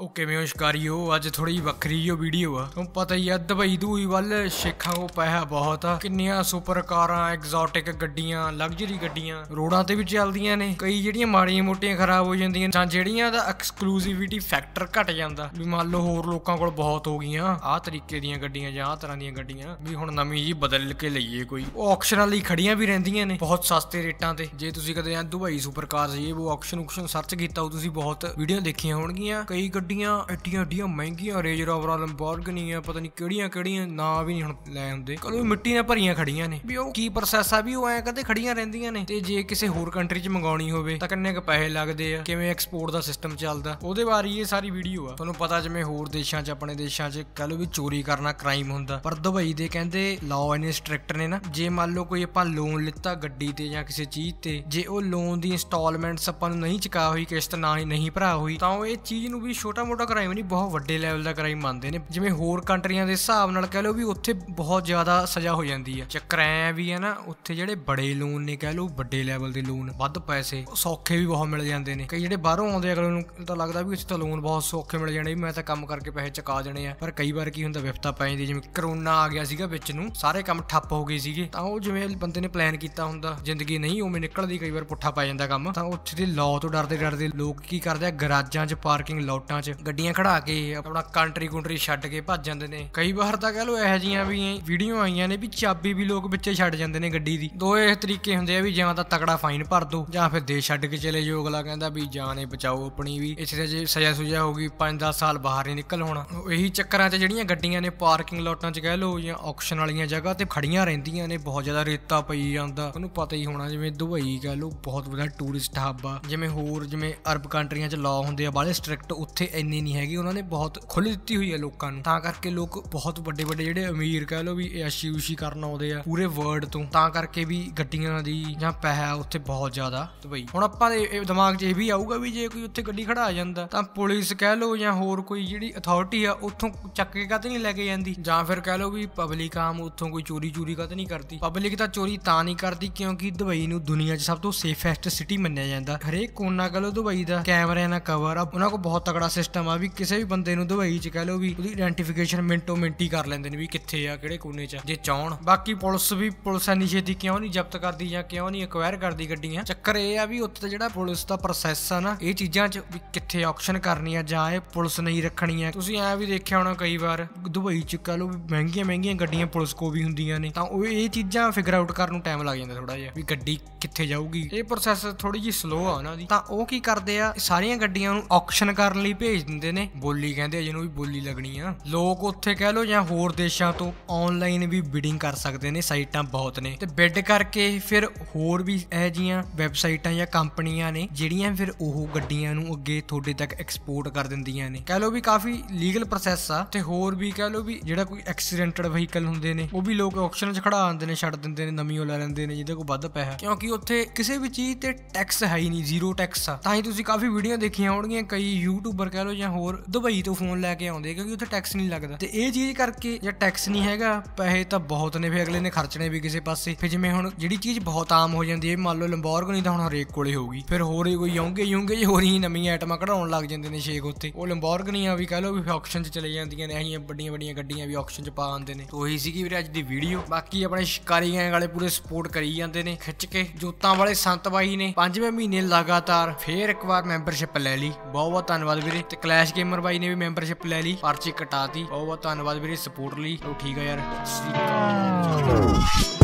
okay ਮੇਓ ਸ਼ਿਕਾਰੀਓ ਅੱਜ ਥੋੜੀ ਵੱਖਰੀ ਜੋ ਵੀਡੀਓ ਆ ਤੁਹਾਨੂੰ ਪਤਾ ਹੀ ਆ ਦਬਈ ਦੂਈ ਵੱਲ ਸ਼ੇਖਾਂ ਕੋ ਪੈਸਾ ਬਹੁਤ ਆ ਕਿੰਨੀਆਂ ਸੁਪਰ ਕਾਰਾਂ ਐਗਜ਼ੌਟਿਕ ਗੱਡੀਆਂ ਲਗਜ਼ਰੀ ਗੱਡੀਆਂ ਰੋਡਾਂ ਤੇ ਵੀ ਚੱਲਦੀਆਂ ਨੇ ਕਈ ਜਿਹੜੀਆਂ ਮਾੜੀਆਂ ਮੋਟੀਆਂ ਖਰਾਬ ਹੋ ਜਾਂਦੀਆਂ ਜਾਂ ਜਿਹੜੀਆਂ ਦਾ ਐਕਸਕਲੂਸਿਵਿਟੀ ਫੈਕਟਰ ਘਟ ਜਾਂਦਾ ਵੀ ਮੰਨ ਲਓ ਹੋਰ ਲੋਕਾਂ ਕੋਲ ਬਹੁਤ ਹੋ ਗਈਆਂ ਆਹ ਤਰੀਕੇ ਦੀਆਂ ਗੱਡੀਆਂ ਜਾਂ ਆਹ ਤਰ੍ਹਾਂ ਦੀਆਂ ਗੱਡੀਆਂ ਵੀ ਹੁਣ ਨਵੀਂ ਜੀ ਬਦਲ ਕੇ ਲਈਏ ਕੋਈ ਉਹ ਆਕਸ਼ਨਾਂ ਲਈ ਖੜੀਆਂ ਵੀ ਰਹਿੰਦੀਆਂ ਨੇ ਬਹੁਤ ਸਸਤੇ ਰੇਟਾਂ ਤੇ ਜੇ ਤੁਸੀਂ ਕਦੇ ਦੁਬਈ ਸੁਪਰ ਕਾਰ ਜੀ ਉਹ ਆਕਸ਼ਨ ਆਕਸ਼ਨ ਸਰਚ ਕੀਤਾ ਉਹ ਤੁਸੀਂ ਬਹੁਤ ਵੀਡੀਓ ਦੇਖੀਆਂ ਹੋਣਗੀਆਂ ਕਈ ਗੱਡੀਆਂ ਐਡੀਆਂ ਐਡੀਆਂ ਮਹਿੰਗੀਆਂ ਰੇਂਜ ਰੋਵਰ ਲੰਬੋਰਗਨੀ ਆ ਪਤਾ ਨਹੀਂ ਕਿਹੜੀਆਂ ਕਿਹੜੀਆਂ ਨਾਂ ਵੀ ਨਹੀਂ ਹੁਣ ਲੈ ਹੁੰਦੇ ਕਦੋਂ ਮਿੱਟੀ ਨਾਲ ਭਰੀਆਂ ਖੜੀਆਂ ਨੇ ਵੀ ਉਹ ਕੀ ਪ੍ਰੋਸੈਸ ਆ ਵੀ ਉਹ ਐ ਕਹਿੰਦੇ ਖੜੀਆਂ ਰਹਿੰਦੀਆਂ ਨੇ ਤੇ ਜੇ ਕਿਸੇ ਹੋਰ ਕੰਟਰੀ 'ਚ ਮੰਗਾਉਣੀ ਹੋਵੇ ਤਾਂ ਕਿੰਨੇ ਕੁ ਪੈਸੇ ਲੱਗਦੇ ਆ ਕਿਵੇਂ ਐਕਸਪੋਰਟ ਦਾ ਸਿਸਟਮ ਚੱਲਦਾ ਉਹਦੇ ਬਾਰੇ ਇਹ ਸਾਰੀ ਵੀਡੀਓ ਆ ਤੁਹਾਨੂੰ ਪਤਾ ਜਿਵੇਂ ਹੋਰ ਦੇਸ਼ਾਂ 'ਚ ਆਪਣੇ ਦੇਸ਼ਾਂ 'ਚ ਕੱਲ ਵੀ ਚੋਰੀ ਕਰਨਾ ਕ੍ਰਾਈਮ ਹੁੰਦਾ ਪਰ ਦੁਬਈ ਦੇ ਕਹਿੰਦੇ ਲਾਅ ਇਨ ਸਟ੍ਰਿਕਟ ਨੇ ਨਾ ਜੇ ਮੰਨ ਲਓ ਕੋਈ ਆਪਾਂ ਲੋਨ ਲਿੱਤਾ ਗੱਡੀ ਤੇ ਜਾਂ ਕਿਸੇ ਚੀਜ਼ ਤੇ ਜੇ ਉਹ ਲੋਨ ਦੀ ਇਨਸਟਾਲਮੈਂਟਸ ਆਪਾਂ ਨੂੰ ਨਹੀਂ ਚੁਕਾ ਹੋਈ ਕਿਸ਼ਤ ਨਾ ਹੀ ਨਹੀਂ ਭਰਾ ਹੋਈ ਤਾਂ ਉਹ ਇਹ ਚੀਜ਼ ਨੂੰ ਵੀ ਛੋਟਾ-ਮੋਟਾ ਕ੍ਰਾਈਮ ਨਹੀਂ ਬਹੁਤ ਵੱਡੇ ਲੈਵਲ ਦਾ ਕ੍ਰਾਈਮ ਮੰਨਦੇ ਨੇ ਜਿਵੇਂ ਹੋਰ ਕੰਟਰੀਆਂ ਦੇ ਹਿਸਾਬ ਨਾਲ ਕਹਿ ਲਓ ਵੀ ਉੱਥੇ ਬਹੁਤ ਜ਼ਿਆਦਾ ਸਜ਼ਾ ਹੋ ਜਾਂਦੀ ਹੈ ਚੱਕਰਾਂ ਵੀ ਹੈ ਨਾ ਉੱਥੇ ਜਿਹੜੇ ਬੜੇ ਲੋਨ ਨੇ ਕਹਿ ਲਓ ਵੱਡੇ ਲੈਵਲ ਦੇ ਲੋਨ ਵੱਧ ਪੈਸੇ ਸੌਖੇ ਵੀ ਬਹੁਤ ਮਿਲ ਜਾਂਦੇ ਨੇ ਕਈ ਜਿਹੜੇ ਬਾਹਰੋਂ ਆਉਂਦੇ ਅਗਲੇ ਨੂੰ ਤਾਂ ਲੱਗਦਾ ਵੀ ਇੱਥੇ ਤਾਂ ਲੋਨ ਬਹੁਤ ਸੌਖੇ ਮਿਲ ਜਾਣੇ ਵੀ ਮੈਂ ਤਾਂ ਕੰਮ ਕਰਕੇ ਪੈਸੇ ਚੁਕਾ ਦੇਣੇ ਆ ਪਰ ਕਈ ਵਾਰ ਕੀ ਹੁੰਦਾ ਵਿਫਤਾ ਪੈ ਜਾਂਦੀ ਜਿਵੇਂ ਕਰੋਨਾ ਆ ਗਿਆ ਸੀਗਾ ਵਿੱਚ ਨੂੰ ਸਾਰੇ ਕੰਮ ਠੱਪ ਹੋ ਗਏ ਸੀਗੇ ਤਾਂ ਉਹ ਜਿਵੇਂ ਬੰਦੇ ਨੇ ਪਲਾਨ ਕੀਤਾ ਹੁੰਦਾ ਜ਼ਿੰਦਗੀ ਨਹੀਂ ਉਵੇਂ ਨਿਕਲਦੀ ਕਈ ਵਾਰ ਪੁੱਠਾ ਪੈ ਜਾਂਦਾ ਕੰਮ ਤਾਂ ਉੱਥੇ ਦੇ ਲਾਅ ਤੋਂ ਡਰਦੇ ਡਰਦੇ ਲੋਕ ਕੀ ਕਰਦੇ ਆ ਗਰਾਜਾਂ 'ਚ ਪਾਰਕਿੰਗ ਲੋਟਾਂ 'ਚ 'ਚ ਗੱਡੀਆਂ ਖੜਾ ਕੇ ਆਪਣਾ ਕੰਟਰੀ ਕੁੰਟਰੀ ਛੱਡ ਕੇ ਭੱਜ ਜਾਂਦੇ ਨੇ ਕਈ ਵਾਰ ਤਾਂ ਕਹ ਲੋ ਇਹੋ ਜੀਆਂ ਵੀ ਵੀਡੀਓ ਆਈਆਂ ਨੇ ਵੀ ਚਾਬੀ ਵੀ ਲੋਕ ਵਿੱਚੇ ਛੱਡ ਜਾਂਦੇ ਨੇ ਗੱਡੀ ਦੀ ਦੋ ਇਹ ਤਰੀਕੇ ਹੁੰਦੇ ਆ ਵੀ ਜਾਂ ਤਾਂ ਤਕੜਾ ਫਾਈਨ ਭਰ ਦੋ ਜਾਂ ਫਿਰ ਦੇਸ਼ ਛੱਡ ਕੇ ਚਲੇ ਜਾਓ ਅਗਲਾ ਕਹਿੰਦਾ ਵੀ ਜਾਨੇ ਬਚਾਓ ਆਪਣੀ ਵੀ ਇੱਥੇ ਜੇ ਸਜ਼ਾ ਸੁਜਾ ਹੋਗੀ 5-10 ਸਾਲ ਬਾਹਰ ਨਹੀਂ ਨਿਕਲ ਹੋਣਾ ਇਹੀ ਚੱਕਰਾਂ 'ਚ ਜਿਹੜੀਆਂ ਗੱਡੀਆਂ ਨੇ ਪਾਰਕਿੰਗ ਲੋਟਾਂ 'ਚ ਕਹਿ ਲੋ ਜਾਂ ਆਕਸ਼ਨ ਵਾਲੀਆਂ ਜਗ੍ਹਾ ਤੇ ਖੜੀਆਂ ਰਹਿੰਦੀਆਂ ਨੇ ਬਹੁਤ ਜ਼ਿਆਦਾ ਰੇਤਾ ਪਈ ਜਾਂਦਾ ਉਹਨੂੰ ਪਤਾ ਹੀ ਹੋਣਾ ਜਿਵੇਂ ਦੁਬਈ ਕਹਿ ਲੋ ਬਹੁਤ ਵੱਡਾ ਟੂਰਿਸਟ ਹੱਬ ਆ ਜਿਵੇਂ ਹੋਰ ਜਿਵੇਂ ਅਰਬ ਕੰਟਰੀਆਂ 'ਚ ਲਾਅ ਹੁੰਦੇ ਆ ਬਾਲੇ ਸਟ੍ਰਿਕਟ ਉੱਥੇ ਇੰਨੇ ਨਹੀਂ ਹੈਗੇ ਉਹਨਾਂ ਨੇ ਬਹੁਤ ਖੁੱਲ ਦਿੱਤੀ ਹੋਈ ਹੈ ਲੋਕਾਂ ਨੂੰ ਤਾਂ ਕਰਕੇ ਲੋਕ ਬਹੁਤ ਵੱਡੇ ਵੱਡੇ ਜਿਹੜੇ ਅਮੀਰ ਕਹਿ ਲੋ ਵੀ ਐਸ਼ੀ ਉਸ਼ੀ ਕਰਨ ਆਉਂਦੇ ਆ ਪੂਰੇ ਵਰਲਡ ਤੋਂ ਤਾਂ ਕਰਕੇ ਵੀ ਗੱਡੀਆਂ ਦੀ ਜਾਂ ਪੈਸਾ ਉੱਥੇ ਬਹੁਤ ਜ਼ਿਆਦਾ ਦੁਬਈ ਹੁਣ ਆਪਾਂ ਦੇ ਦਿਮਾਗ 'ਚ ਇਹ ਵੀ ਆਊਗਾ ਵੀ ਜੇ ਕੋਈ ਉੱਥੇ ਗੱਡੀ ਖੜਾ ਜਾਂਦਾ ਤਾਂ ਪੁਲਿਸ ਕਹਿ ਲੋ ਜਾਂ ਹੋਰ ਕੋਈ ਜਿਹੜੀ ਅਥਾਰਟੀ ਆ ਉੱਥੋਂ ਚੱਕ ਕੇ ਕਦੇ ਨਹੀਂ ਲੈ ਕੇ ਜਾਂਦੀ ਜਾਂ ਫਿਰ ਕਹਿ ਲੋ ਵੀ ਪਬਲਿਕ ਆਮ ਉੱਥੋਂ ਕੋਈ ਚੋਰੀ ਚੋਰੀ ਕਦੇ ਨਹੀਂ ਕਰਦੀ ਪਬਲਿਕ ਤਾਂ ਚੋਰੀ ਤਾਂ ਨਹੀਂ ਕਰਦੀ ਕਿਉਂਕਿ ਦੁਬਈ ਨੂੰ ਦੁਨੀਆ 'ਚ ਸਭ ਤੋਂ ਸੇਫੈਸਟ ਸਿਟੀ ਮੰਨਿਆ ਜਾਂਦਾ ਹਰੇਕ ਕੋਨਾ ਕਹਿ ਲੋ ਦੁਬਈ ਦਾ ਕੈਮਰਿਆਂ ਨਾਲ ਕਵਰ ਆ ਉਹਨਾਂ ਕੋਲ ਬਹੁਤ ਤਕੜਾ ਸਿਸਟਮ ਆ ਵੀ ਕਿਸੇ ਵੀ ਬੰਦੇ ਨੂੰ ਦੁਬਈ 'ਚ ਕਹਿ ਲਓ ਵੀ ਉਹਦੀ ਆਇਡੈਂਟੀਫਿਕੇਸ਼ਨ ਮਿੰਟੋ ਮਿੰਟੀ ਕਰ ਲੈਂਦੇ ਨੇ ਵੀ ਕਿੱਥੇ ਆ ਕਿਹੜੇ ਕੋਨੇ 'ਚ ਜੇ ਚਾਹਣ ਬਾਕੀ ਪੁਲਿਸ ਵੀ ਪੁਲਿਸ ਐਨੀ ਛੇਤੀ ਕਿਉਂ ਨਹੀਂ ਜ਼ਬਤ ਕਰਦੀ ਜਾਂ ਕਿਉਂ ਨਹੀਂ ਐਕਵਾਇਰ ਕਰਦੀ ਗੱਡੀਆਂ ਚੱਕਰ ਇਹ ਆ ਵੀ ਉੱਥੇ ਜਿਹੜਾ ਪੁਲਿਸ ਦਾ ਪ੍ਰੋਸੈਸ ਆ ਨਾ ਇਹ ਚੀਜ਼ਾਂ 'ਚ ਵੀ ਕਿੱਥੇ ਆਕਸ਼ਨ ਕਰਨੀ ਆ ਜਾਂ ਇਹ ਪੁਲਿਸ ਨਹੀਂ ਰੱਖਣੀ ਆ ਤੁਸੀਂ ਐ ਵੀ ਦੇਖਿਆ ਹੋਣਾ ਕਈ ਵਾਰ ਦੁਬਈ 'ਚ ਕਹਿ ਲਓ ਵੀ ਮਹਿੰਗੀਆਂ ਮਹਿੰਗੀਆਂ ਗੱਡੀਆਂ ਪੁਲਿਸ ਕੋ ਵੀ ਹੁੰਦੀਆਂ ਨੇ ਤਾਂ ਉਹ ਇਹ ਚੀਜ਼ਾਂ ਫਿਗਰ ਆਊਟ ਕਰਨ ਨੂੰ ਟਾਈਮ ਲੱਗ ਜਾਂਦਾ ਥੋੜਾ ਜਿਹਾ ਵੀ ਗੱਡੀ ਕਿੱਥੇ ਜਾਊਗੀ ਇਹ ਪ੍ਰੋਸੈਸ ਥੋੜੀ ਜੀ ਸਲੋ ਆ ਉਹਨਾਂ ਦੀ ਤਾਂ ਉਹ ਕੀ ਕਰਦੇ ਆ ਸਾਰੀਆਂ ਗੱਡੀਆਂ ਨੂੰ ਆਕਸ਼ਨ ਕਰਨ ਲਈ ਭੇਜ ਦਿੰਦੇ ਨੇ ਬੋਲੀ ਕਹਿੰਦੇ ਆ ਜਿਹਨੂੰ ਵੀ ਬੋਲੀ ਲੱਗਣੀ ਆ ਲੋਕ ਉੱਥੇ ਕਹਿ ਲੋ ਜਾਂ ਹੋਰ ਦੇਸ਼ਾਂ ਤੋਂ ਆਨਲਾਈਨ ਵੀ ਬਿਡਿੰਗ ਕਰ ਸਕਦੇ ਨੇ ਸਾਈਟਾਂ ਬਹੁਤ ਨੇ ਤੇ ਬਿਡ ਕਰਕੇ ਫਿਰ ਹੋਰ ਵੀ ਇਹ ਜੀਆਂ ਵੈਬਸਾਈਟਾਂ ਜਾਂ ਕੰਪਨੀਆਂ ਨੇ ਜਿਹੜੀਆਂ ਫਿਰ ਉਹ ਗੱਡੀਆਂ ਨੂੰ ਅੱਗੇ ਤੁਹਾਡੇ ਤੱਕ ਐਕਸਪੋਰਟ ਕਰ ਦਿੰਦੀਆਂ ਨੇ ਕਹਿ ਲੋ ਵੀ ਕਾਫੀ ਲੀਗਲ ਪ੍ਰੋਸੈਸ ਆ ਤੇ ਹੋਰ ਵੀ ਕਹਿ ਲੋ ਵੀ ਜਿਹੜਾ ਕੋਈ ਐਕਸੀਡੈਂਟਡ ਵਹੀਕਲ ਹੁੰਦੇ ਨੇ ਉਹ ਵੀ ਲੋਕ ਆਕਸ਼ਨ 'ਚ ਖੜਾ ਆਉਂਦੇ ਨੇ ਛੱਡ ਦਿੰਦੇ ਨੇ ਨਵੀਂ ਉਹ ਲੈ ਲੈਂਦੇ ਨੇ ਜਿਹਦੇ ਕੋਲ ਵੱਧ ਪੈਸਾ ਕਿਉਂਕਿ ਉੱਥੇ ਕਿਸੇ ਵੀ ਚੀਜ਼ ਤੇ ਟੈਕਸ ਹੈ ਹੀ ਨਹੀਂ ਜ਼ੀਰੋ ਟੈਕਸ ਆ ਤਾਂ ਹੀ ਤੁਸੀਂ ਕਾਫੀ ਵੀਡੀਓ ਦੇਖੀਆਂ ਹੋਣਗੀਆਂ ਕਈ ਯੂਟਿਊਬਰ ਕਹਿ ਲਓ ਜਾਂ ਹੋਰ ਦੁਬਈ ਤੋਂ ਫੋਨ ਲੈ ਕੇ ਆਉਂਦੇ ਕਿਉਂਕਿ ਉੱਥੇ ਟੈਕਸ ਨਹੀਂ ਲੱਗਦਾ ਤੇ ਇਹ ਚੀਜ਼ ਕਰਕੇ ਜਾਂ ਟੈਕਸ ਨਹੀਂ ਹੈਗਾ ਪੈਸੇ ਤਾਂ ਬਹੁਤ ਨੇ ਫੇ ਅਗਲੇ ਨੇ ਖਰਚਣੇ ਵੀ ਕਿਸੇ ਪਾਸੇ ਫੇ ਜਿਵੇਂ ਹੁਣ ਜਿਹੜੀ ਚੀਜ਼ ਬਹੁਤ ਆਮ ਹੋ ਜਾਂਦੀ ਹੈ ਮੰਨ ਲਓ ਲੰਬੋਰਗਨੀ ਤਾਂ ਹੁਣ ਹਰੇਕ ਕੋਲੇ ਹੋਊਗੀ ਫਿਰ ਹੋਰ ਹੀ ਕੋਈ ਯੋਂਗੇ ਯੋਂਗੇ ਜੀ ਹੋਰ ਹੀ ਨਵੀਆਂ ਆਈਟਮਾਂ ਕਢਾਉਣ ਲੱਗ ਜਾਂਦੇ ਨੇ ਸ਼ੇਕ ਉੱਤੇ ਉਹ ਲੰਬੋਰਗਨੀਆਂ ਵੀ ਕਹ ਲਓ ਵੀ ਆਕਸ਼ਨ 'ਚ ਚਲੇ ਜਾਂਦੀਆਂ ਨੇ ਅਹੀਂ ਵੱਡੀਆਂ ਵੱਡੀਆਂ ਗੱਡੀਆਂ ਵੀ ਆਕਸ਼ਨ 'ਚ ਪਾ ਆਉਂਦੇ ਨੇ ਉਹੀ ਸੀਗੀ ਵੀਰੇ ਅੱਜ ਦੀ ਵੀਡੀਓ ਬਾਕੀ ਆਪਣੇ ਸ਼ਿਕਾਰੀ ਗੈਂਗ ਵਾਲੇ ਪੂਰੇ ਸਪੋਰਟ ਕਰੀ ਜਾਂਦੇ ਨੇ ਖਿੱਚ ਕੇ ਜੋਤਾਂ ਵਾਲੇ ਸੰਤ ਬਾਈ ਨੇ ਪੰਜਵੇਂ ਮਹੀਨੇ ਲਗਾਤਾਰ ਫੇਰ ਇੱਕ ਵਾਰ ਮੈਂਬਰਸ਼ਿਪ ਲੈ ਲਈ ਬਹੁਤ ਬਹੁਤ ਧੰਨਵਾਦ ਵੀਰੇ ਤੇ ਕਲੈਸ਼ ਗੇਮਰ ਬਾਈ ਨੇ ਵੀ ਮੈਂਬਰਸ਼ਿਪ ਲੈ ਲਈ ਪਰਚੀ ਕਟਾਤੀ ਬਹੁਤ ਬਹੁਤ ਧੰਨਵਾਦ ਵੀਰੇ ਸਪੋਰਟ ਲਈ ਉਹ ਠੀਕ ਆ ਯਾਰ ਸ੍ਰੀ ਅਕਾਲ